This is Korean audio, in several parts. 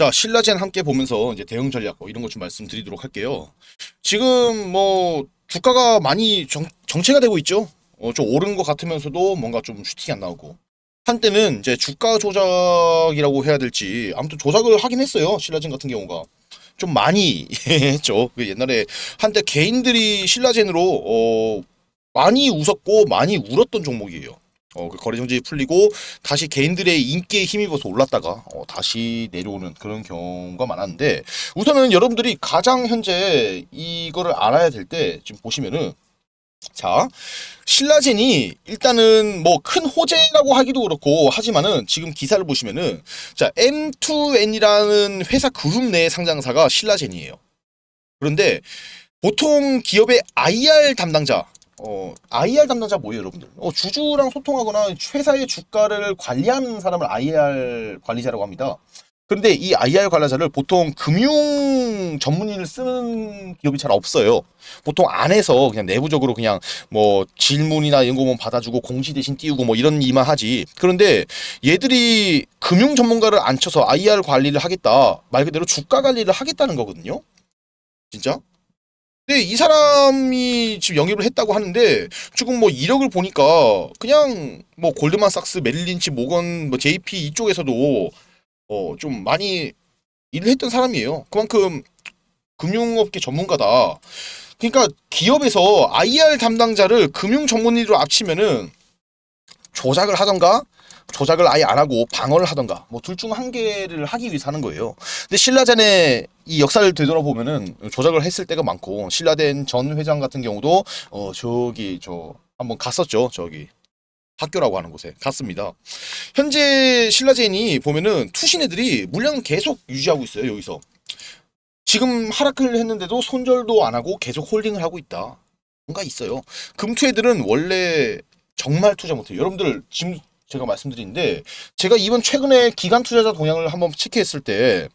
자, 신라젠 함께 보면서 이제 대응 전략 뭐 이런 것 좀 말씀드리도록 할게요. 지금 뭐 주가가 많이 정, 정체가 되고 있죠. 어, 좀 오른 것 같으면서도 뭔가 좀 슈팅이 안 나오고 한때는 이제 주가 조작이라고 해야 될지 아무튼 조작을 하긴 했어요. 신라젠 같은 경우가 좀 많이 했죠. 그 옛날에 한때 개인들이 신라젠으로 어, 많이 웃었고 많이 울었던 종목이에요. 어, 그 거래 정지 풀리고 다시 개인들의 인기에 힘입어서 올랐다가 어, 다시 내려오는 그런 경우가 많았는데 우선은 여러분들이 가장 현재 이거를 알아야 될 때 지금 보시면은 자 신라젠이 일단은 뭐 큰 호재라고 하기도 그렇고 하지만은 지금 기사를 보시면은 자 M2N이라는 회사 그룹 내 상장사가 신라젠이에요. 그런데 보통 기업의 IR 담당자 어, IR 담당자 뭐예요, 여러분들? 어, 주주랑 소통하거나 회사의 주가를 관리하는 사람을 IR 관리자라고 합니다. 그런데 이 IR 관리자를 보통 금융 전문인을 쓰는 기업이 잘 없어요. 보통 안에서 그냥 내부적으로 그냥 뭐 질문이나 이런 거만 뭐 받아주고 공시 대신 띄우고 뭐 이런 일만 하지. 그런데 얘들이 금융 전문가를 앉혀서 IR 관리를 하겠다. 말 그대로 주가 관리를 하겠다는 거거든요. 진짜? 근데 네, 이 사람이 지금 영입을 했다고 하는데 조금 뭐 이력을 보니까 그냥 뭐 골드만삭스, 메릴린치, 모건, 뭐 JP 이쪽에서도 어 좀 많이 일을 했던 사람이에요. 그만큼 금융업계 전문가다. 그러니까 기업에서 IR 담당자를 금융 전문의로 앞치면은 조작을 하던가 조작을 아예 안 하고 방어를 하던가 뭐 둘 중 한 개를 하기 위해서 하는 거예요. 근데 신라전에이 역사를 되돌아보면은 조작을 했을 때가 많고 신라된전 회장 같은 경우도 어 저기 저 한번 갔었죠. 저기 학교라고 하는 곳에 갔습니다. 현재 신라젠이 보면은 투신애들이 물량을 계속 유지하고 있어요. 여기서. 지금 하락을 했는데도 손절도 안 하고 계속 홀딩을 하고 있다. 뭔가 있어요. 금투애들은 원래 정말 투자 못해요. 여러분들 지금 제가 말씀드린데 제가 이번 최근에 기간 투자자 동향을 한번 체크했을 때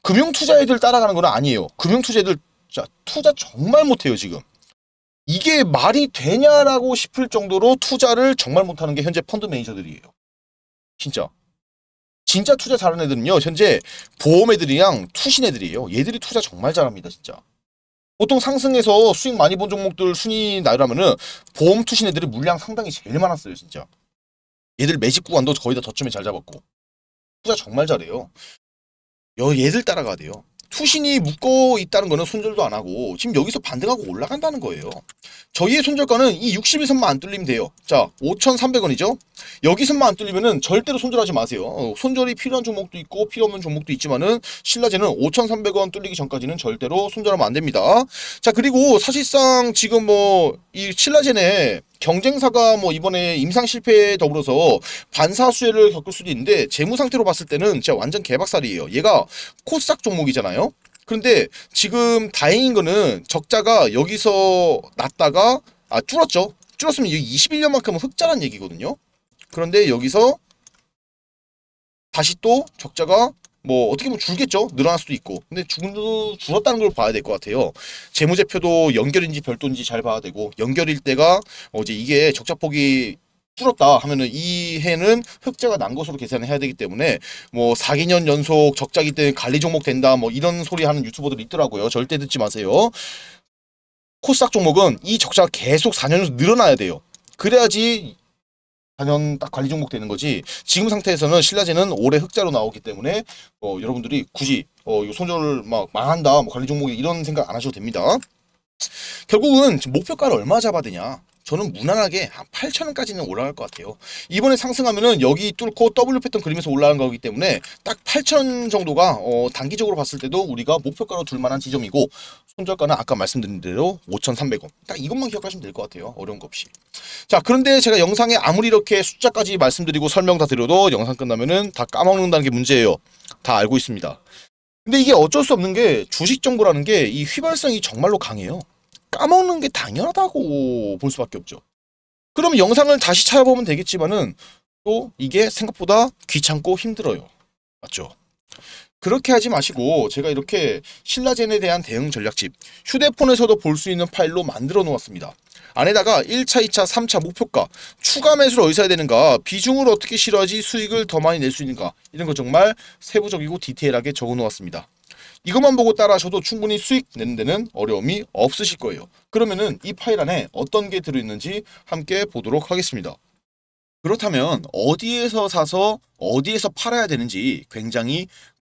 금융 투자애들 따라가는 건 아니에요. 금융 투자애들 자, 투자 정말 못해요 지금. 이게 말이 되냐라고 싶을 정도로 투자를 정말 못하는 게 현재 펀드 매니저들이에요. 진짜. 진짜 투자 잘하는 애들은요. 현재 보험 애들이랑 투신 애들이에요. 얘들이 투자 정말 잘합니다. 진짜. 보통 상승해서 수익 많이 본 종목들 순위 나열하면은 보험 투신 애들이 물량 상당히 제일 많았어요. 진짜. 얘들 매직 구간도 거의 다 저쯤에 잘 잡았고 투자 정말 잘해요. 여 얘들 따라가야 돼요. 투신이 묶어 있다는 거는 손절도 안 하고 지금 여기서 반등하고 올라간다는 거예요. 저희의 손절가는 이 61선만 안 뚫리면 돼요. 자, 5,300원이죠? 여기선만 안 뚫리면은 절대로 손절하지 마세요. 어, 손절이 필요한 종목도 있고 필요 없는 종목도 있지만은 신라제는 5,300원 뚫리기 전까지는 절대로 손절하면 안 됩니다. 자, 그리고 사실상 지금 뭐 이 신라제네 경쟁사가 뭐 이번에 임상 실패에 더불어서 반사수혜를 겪을 수도 있는데 재무 상태로 봤을 때는 진짜 완전 개박살이에요. 얘가 코싹 종목이잖아요. 그런데 지금 다행인 거는 적자가 여기서 났다가 아 줄었죠. 줄었으면 여 21년만큼은 흑자란 얘기거든요. 그런데 여기서 다시 또 적자가 뭐 어떻게 보면 줄겠죠. 늘어날 수도 있고. 근데 죽도 줄었다는 걸 봐야 될 것 같아요. 재무제표도 연결인지 별도인지 잘 봐야 되고 연결일 때가 어제 이게 적자폭이 줄었다 하면은 이 해는 흑자가 난 것으로 계산을 해야 되기 때문에 뭐 4개년 연속 적자기 때문에 관리 종목 된다 뭐 이런 소리 하는 유튜버들 있더라고요. 절대 듣지 마세요. 코스닥 종목은 이 적자가 계속 4년 연속 늘어나야 돼요. 그래야지 4년 딱 관리 종목되는 거지 지금 상태에서는 신라제는 올해 흑자로 나오기 때문에 어, 여러분들이 굳이 어, 요 손절 을막 망한다 뭐 관리 종목이 이런 생각 안 하셔도 됩니다 결국은 목표가를 얼마 잡아야 되냐 저는 무난하게 한 8,000원까지는 올라갈 것 같아요. 이번에 상승하면은 여기 뚫고 W 패턴 그림에서 올라간 거기 때문에 딱 8,000 정도가 어, 단기적으로 봤을 때도 우리가 목표가로 둘 만한 지점이고 손절가는 아까 말씀드린 대로 5,300원. 딱 이것만 기억하시면 될 것 같아요. 어려운 거 없이. 자, 그런데 제가 영상에 아무리 이렇게 숫자까지 말씀드리고 설명 다 드려도 영상 끝나면은 다 까먹는다는 게 문제예요. 다 알고 있습니다. 근데 이게 어쩔 수 없는 게 주식 정보라는 게 이 휘발성이 정말로 강해요. 까먹는 게 당연하다고 볼 수밖에 없죠. 그럼 영상을 다시 찾아보면 되겠지만은 또 이게 생각보다 귀찮고 힘들어요. 맞죠? 그렇게 하지 마시고 제가 이렇게 신라젠에 대한 대응 전략집 휴대폰에서도 볼 수 있는 파일로 만들어 놓았습니다. 안에다가 1차, 2차, 3차 목표가, 추가 매수를 어디서 해야 되는가, 비중을 어떻게 실어야지 수익을 더 많이 낼 수 있는가 이런 거 정말 세부적이고 디테일하게 적어놓았습니다. 이것만 보고 따라하셔도 충분히 수익 내는 데는 어려움이 없으실 거예요. 그러면은 이 파일 안에 어떤 게 들어있는지 함께 보도록 하겠습니다. 그렇다면 어디에서 사서 어디에서 팔아야 되는지 굉장히